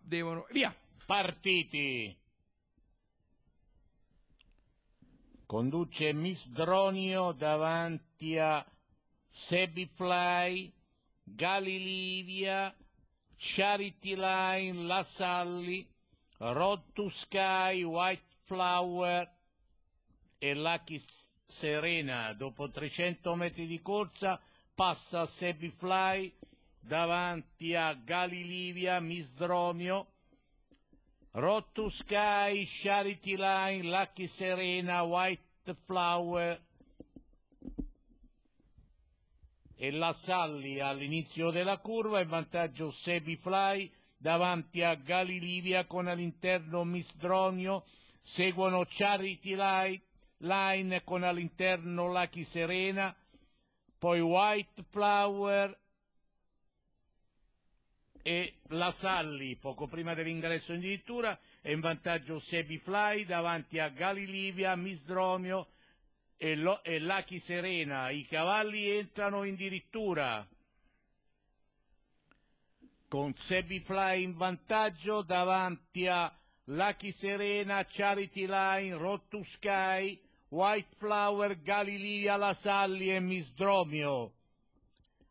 devono... Via! Partiti! Conduce Miss Dronio davanti a Sebifly, Galilivia, Charity Line, La Salli, Road to Sky, White Flower e Lucky Serena. Dopo 300 metri di corsa passa Sebifly, davanti a Galilivia, Misdromio, Rotto Sky, Charity Line, Lucky Serena, White Flower e la Salli all'inizio della curva in vantaggio Sebi Fly davanti a Galilivia con all'interno Misdromio, seguono Charity Line, Line con all'interno Lucky Serena, poi White Flower e la Salli, poco prima dell'ingresso in dirittura, è in vantaggio Sebi davanti a Galilivia, Misdromio e, Lo- e Lachi Serena. I cavalli entrano in dirittura con Sebi in vantaggio davanti a Lachi Serena, Charity Line, Road to Sky, White Flower, Galilivia, La Salli e Misdromio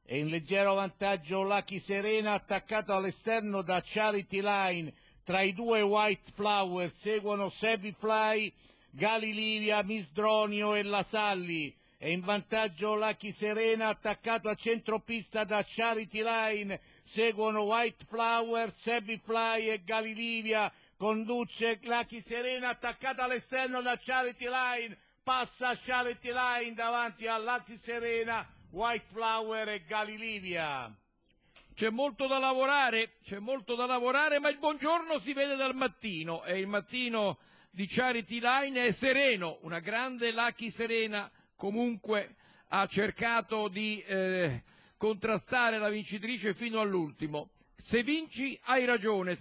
e in leggero vantaggio Lucky Serena attaccato all'esterno da Charity Line tra i due White Flower seguono Sebi Fly, Gali Livia, Misdronio e La Salli e in vantaggio Lucky Serena attaccato a centropista da Charity Line seguono White Flower, Sebi Fly e Galilivia Livia conduce Lucky Serena attaccata all'esterno da Charity Line passa Charity Line davanti a Lucky Serena White Flower e Gali C'è molto da lavorare, c'è molto da lavorare, ma il buongiorno si vede dal mattino e il mattino di Charity Line è sereno, una grande Lucky Serena comunque ha cercato di eh, contrastare la vincitrice fino all'ultimo. Se vinci hai ragione